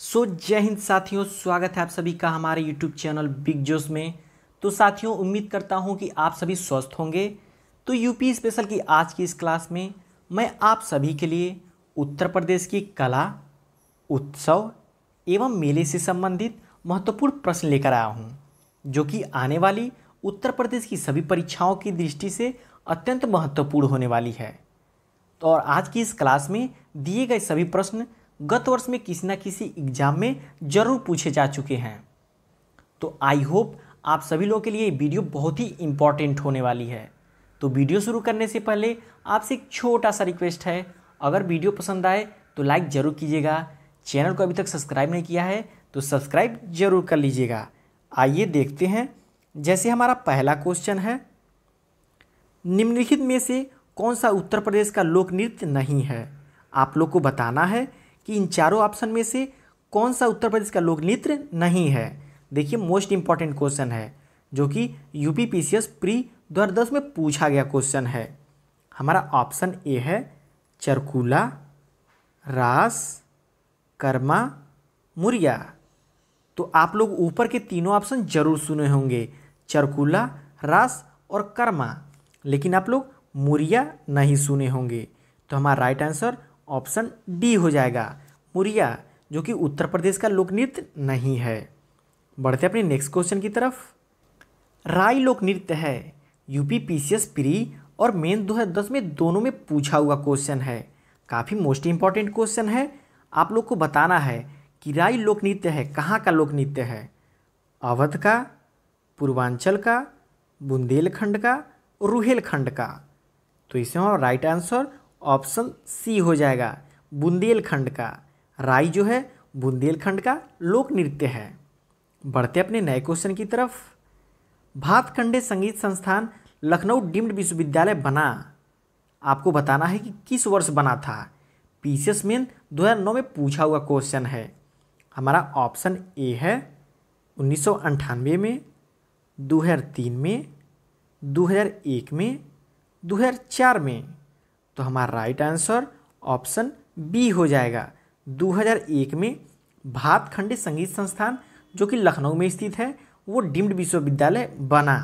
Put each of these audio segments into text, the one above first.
सो so, जय हिंद साथियों स्वागत है आप सभी का हमारे यूट्यूब चैनल बिग जोस में तो साथियों उम्मीद करता हूं कि आप सभी स्वस्थ होंगे तो यूपी स्पेशल की आज की इस क्लास में मैं आप सभी के लिए उत्तर प्रदेश की कला उत्सव एवं मेले से संबंधित महत्वपूर्ण प्रश्न लेकर आया हूँ जो कि आने वाली उत्तर प्रदेश की सभी परीक्षाओं की दृष्टि से अत्यंत महत्वपूर्ण होने वाली है तो और आज की इस क्लास में दिए गए सभी प्रश्न गत वर्ष में किसी ना किसी एग्जाम में जरूर पूछे जा चुके हैं तो आई होप आप सभी लोगों के लिए ये वीडियो बहुत ही इम्पॉर्टेंट होने वाली है तो वीडियो शुरू करने से पहले आपसे एक छोटा सा रिक्वेस्ट है अगर वीडियो पसंद आए तो लाइक ज़रूर कीजिएगा चैनल को अभी तक सब्सक्राइब नहीं किया है तो सब्सक्राइब जरूर कर लीजिएगा आइए देखते हैं जैसे हमारा पहला क्वेश्चन है निम्नलिखित में से कौन सा उत्तर प्रदेश का लोक नृत्य नहीं है आप लोग को बताना है कि इन चारों ऑप्शन में से कौन सा उत्तर प्रदेश का लोकनृत्य नहीं है देखिए मोस्ट इंपॉर्टेंट क्वेश्चन है जो कि यूपी पी प्री दो हज़ार दस में पूछा गया क्वेश्चन है हमारा ऑप्शन ए है चरकूला रास कर्मा मुरिया तो आप लोग ऊपर के तीनों ऑप्शन जरूर सुने होंगे चरकूला रास और कर्मा लेकिन आप लोग मुरिया नहीं सुने होंगे तो हमारा राइट आंसर ऑप्शन डी हो जाएगा मुरिया जो कि उत्तर प्रदेश का लोक नृत्य नहीं है बढ़ते अपने नेक्स्ट क्वेश्चन की तरफ राय लोक नृत्य है यूपी पीसीएस प्री और मेन 2010 में दोनों में पूछा हुआ क्वेश्चन है काफ़ी मोस्ट इम्पॉर्टेंट क्वेश्चन है आप लोग को बताना है कि राय लोक नृत्य है कहाँ का लोक नृत्य है अवध का पूर्वांचल का बुंदेलखंड का और रुहेलखंड का तो इसमें हम राइट आंसर ऑप्शन सी हो जाएगा बुंदेलखंड का राय जो है बुंदेलखंड का लोक नृत्य है बढ़ते अपने नए क्वेश्चन की तरफ भातखंडे संगीत संस्थान लखनऊ डिम्ड विश्वविद्यालय बना आपको बताना है कि किस वर्ष बना था पीसीएस मेन 2009 में पूछा हुआ क्वेश्चन है हमारा ऑप्शन ए है उन्नीस में 2003 में 2001 में 2004 में तो हमारा राइट आंसर ऑप्शन बी हो जाएगा 2001 में भात संगीत संस्थान जो कि लखनऊ में स्थित है वो डीम्ड विश्वविद्यालय बना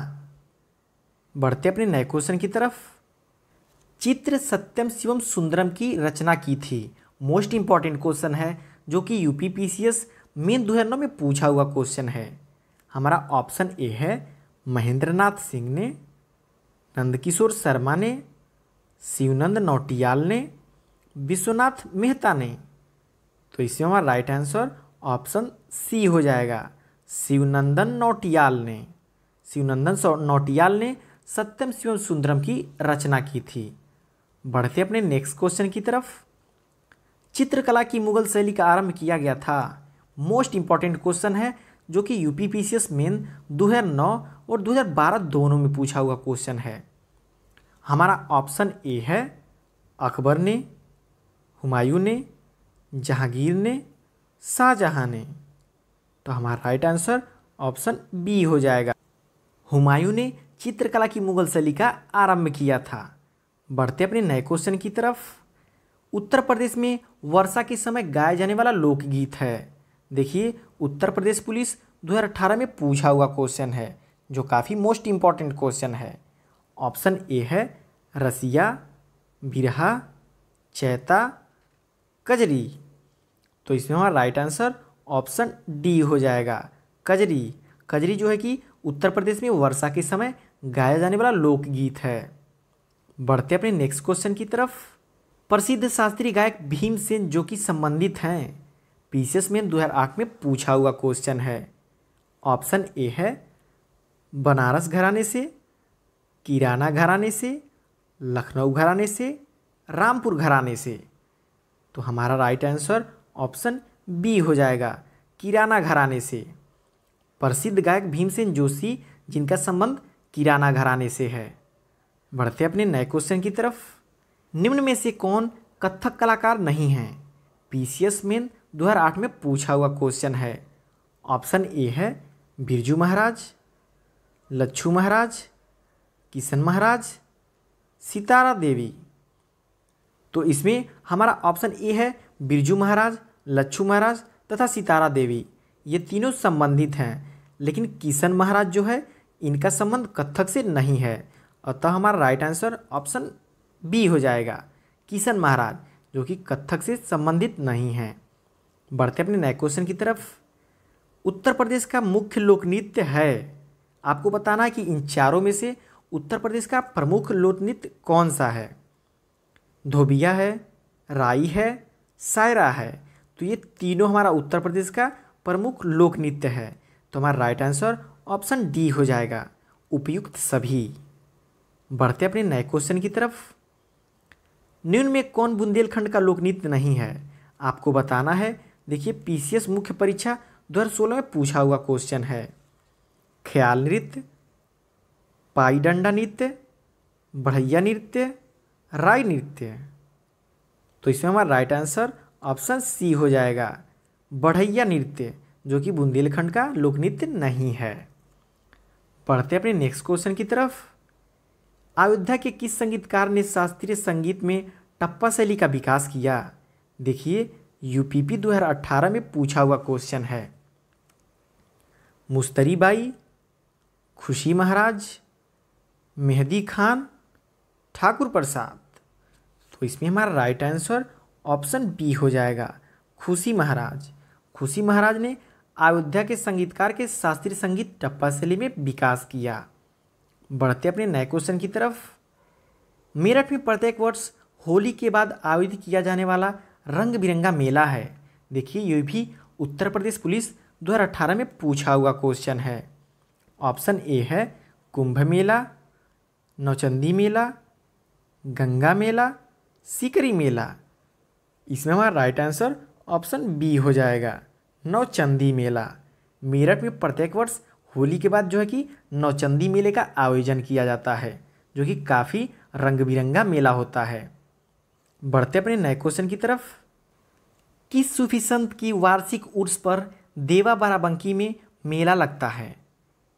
बढ़ते अपने नए क्वेश्चन की तरफ चित्र सत्यम शिवम सुंदरम की रचना की थी मोस्ट इंपॉर्टेंट क्वेश्चन है जो कि यू पी एस मेन दो हज़ार नौ में पूछा हुआ क्वेश्चन है हमारा ऑप्शन ए है महेंद्रनाथ सिंह ने नंदकिशोर शर्मा ने शिवनंद नौटियाल ने विश्वनाथ मेहता ने तो इसमें हमारा राइट आंसर ऑप्शन सी हो जाएगा शिवनंदन नौटियाल ने शिवनंदन नौटियाल ने सत्यम शिवम सुंदरम की रचना की थी बढ़ते अपने नेक्स्ट क्वेश्चन की तरफ चित्रकला की मुगल शैली का आरंभ किया गया था मोस्ट इंपॉर्टेंट क्वेश्चन है जो कि यूपीपीसीएस मेन दो हज़ार नौ और दो हज़ार बारह दोनों में पूछा हुआ क्वेश्चन है हमारा ऑप्शन ए है अकबर ने हुमायूं ने जहांगीर ने शाहजहाँ ने तो हमारा राइट आंसर ऑप्शन बी हो जाएगा हुमायूं ने चित्रकला की मुगल शैली का आरंभ किया था बढ़ते अपने नए क्वेश्चन की तरफ उत्तर प्रदेश में वर्षा के समय गाया जाने वाला लोकगीत है देखिए उत्तर प्रदेश पुलिस 2018 में पूछा हुआ क्वेश्चन है जो काफ़ी मोस्ट इम्पॉर्टेंट क्वेश्चन है ऑप्शन ए है रसिया बिरहा चैता कजरी तो इसमें हमारा राइट आंसर ऑप्शन डी हो जाएगा कजरी कजरी जो है कि उत्तर प्रदेश में वर्षा के समय गाया जाने वाला लोकगीत है बढ़ते अपने नेक्स्ट क्वेश्चन की तरफ प्रसिद्ध शास्त्रीय गायक भीमसेन जो कि संबंधित हैं पीसीएस में दो में पूछा हुआ क्वेश्चन है ऑप्शन ए है बनारस घराने से किराना घराने से लखनऊ घराने से रामपुर घराने से तो हमारा राइट आंसर ऑप्शन बी हो जाएगा किराना घराने से प्रसिद्ध गायक भीमसेन जोशी जिनका संबंध किराना घराने से है बढ़ते अपने नए क्वेश्चन की तरफ निम्न में से कौन कथक कलाकार नहीं हैं पीसीएस मेन 2008 में पूछा हुआ क्वेश्चन है ऑप्शन ए है बिरजू महाराज लच्छू महाराज किशन महाराज सितारा देवी तो इसमें हमारा ऑप्शन ए है बिरजू महाराज लच्छू महाराज तथा सितारा देवी ये तीनों संबंधित हैं लेकिन किशन महाराज जो है इनका संबंध कथक से नहीं है अतः हमारा राइट आंसर ऑप्शन बी हो जाएगा किशन महाराज जो कि कथक से संबंधित नहीं है बढ़ते अपने नए क्वेश्चन की तरफ उत्तर प्रदेश का मुख्य लोक नृत्य है आपको बताना है कि इन चारों में से उत्तर प्रदेश का प्रमुख लोक नृत्य कौन सा है धोबिया है राई है सायरा है तो ये तीनों हमारा उत्तर प्रदेश का प्रमुख लोक नृत्य है तो हमारा राइट आंसर ऑप्शन डी हो जाएगा उपयुक्त सभी बढ़ते अपने नए क्वेश्चन की तरफ निम्न में कौन बुंदेलखंड का लोक नृत्य नहीं है आपको बताना है देखिए पीसीएस मुख्य परीक्षा दो में पूछा हुआ क्वेश्चन है ख्याल नृत्य पाई डंडा नृत्य बढ़ैया नृत्य राय नृत्य तो इसमें हमारा राइट आंसर ऑप्शन सी हो जाएगा बढ़ैया नृत्य जो कि बुंदेलखंड का लोक नृत्य नहीं है पढ़ते अपने नेक्स्ट क्वेश्चन की तरफ अयोध्या के किस संगीतकार ने शास्त्रीय संगीत में टप्पा शैली का विकास किया देखिए यूपीपी 2018 में पूछा हुआ क्वेश्चन है मुस्तरी बाई खुशी महाराज मेहदी खान ठाकुर प्रसाद तो इसमें हमारा राइट आंसर ऑप्शन बी हो जाएगा खुशी महाराज खुशी महाराज ने अयोध्या के संगीतकार के शास्त्रीय संगीत टप्पा शैली में विकास किया बढ़ते अपने नए क्वेश्चन की तरफ मेरठ में प्रत्येक वर्ष होली के बाद आयोजित किया जाने वाला रंग बिरंगा मेला है देखिए ये भी उत्तर प्रदेश पुलिस 2018 में पूछा हुआ क्वेश्चन है ऑप्शन ए है कुंभ मेला नौचंदी मेला गंगा मेला सिकरी मेला इसमें हमारा राइट आंसर ऑप्शन बी हो जाएगा नौचंदी मेला मेरठ में प्रत्येक वर्ष होली के बाद जो है कि नौचंदी मेले का आयोजन किया जाता है जो कि काफ़ी रंग बिरंगा मेला होता है बढ़ते अपने नए क्वेश्चन की तरफ किस सूफी संत की वार्षिक उर्स पर देवा बाराबंकी में मेला लगता है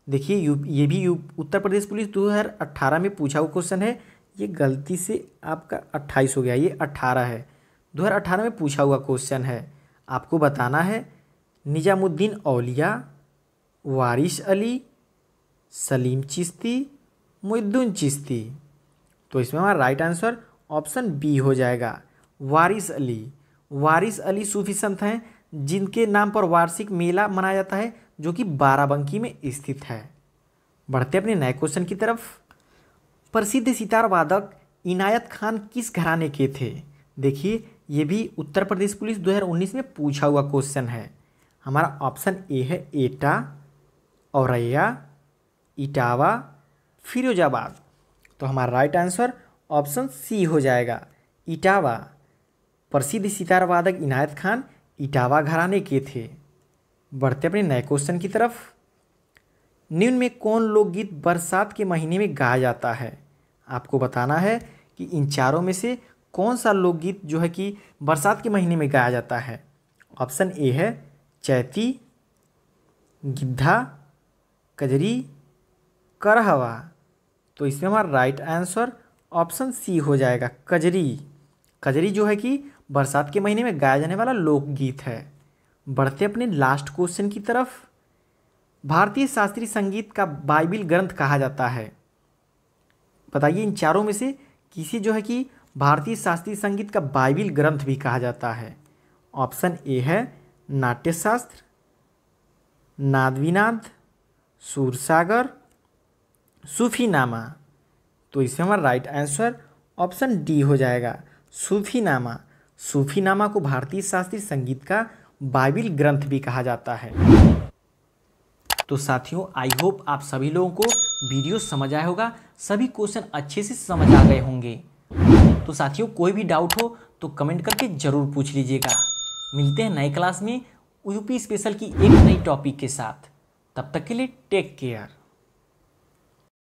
देखिए यू ये भी यू उत्तर प्रदेश पुलिस 2018 में पूछा हुआ क्वेश्चन है ये गलती से आपका 28 हो गया ये 18 है 2018 में पूछा हुआ क्वेश्चन है आपको बताना है निजामुद्दीन औलिया वारिस अली सलीम चिश्ती मुद्दुन चिश्ती तो इसमें हमारा राइट आंसर ऑप्शन बी हो जाएगा वारिस अली वारिस अली सूफी संत हैं जिनके नाम पर वार्षिक मेला मनाया जाता है जो कि बाराबंकी में स्थित है बढ़ते अपने नए क्वेश्चन की तरफ प्रसिद्ध सितार वादक इनायत खान किस घराने के थे देखिए ये भी उत्तर प्रदेश पुलिस 2019 में पूछा हुआ क्वेश्चन है हमारा ऑप्शन ए है एटा औरैया इटावा फिरोजाबाद तो हमारा राइट आंसर ऑप्शन सी हो जाएगा इटावा प्रसिद्ध सितार वादक इनायत खान इटावा घराने के थे बढ़ते अपने नए क्वेश्चन की तरफ निम्न में कौन लोकगीत बरसात के महीने में गाया जाता है आपको बताना है कि इन चारों में से कौन सा लोकगीत जो है कि बरसात के महीने में गाया जाता है ऑप्शन ए है चैती गिद्धा कजरी करहवा तो इसमें हमारा राइट आंसर ऑप्शन सी हो जाएगा कजरी कजरी जो है कि बरसात के महीने में गाया जाने वाला लोकगीत है बढ़ते अपने लास्ट क्वेश्चन की तरफ भारतीय शास्त्रीय संगीत का बाइबिल ग्रंथ कहा जाता है बताइए इन चारों में से किसी जो है कि भारतीय शास्त्रीय संगीत का बाइबिल ग्रंथ भी कहा जाता है ऑप्शन ए है नाट्यशास्त्र नादविनाद सूरसागर सूफीनामा तो इसमें हमारा राइट आंसर ऑप्शन डी हो जाएगा सूफीनामा सूफीनामा को भारतीय शास्त्रीय संगीत का बाइबिल ग्रंथ भी कहा जाता है तो साथियों आई होप आप सभी लोगों को वीडियो समझ आया होगा सभी क्वेश्चन अच्छे से समझ आ गए होंगे तो साथियों कोई भी डाउट हो तो कमेंट करके ज़रूर पूछ लीजिएगा मिलते हैं नए क्लास में यूपी स्पेशल की एक नई टॉपिक के साथ तब तक के लिए टेक केयर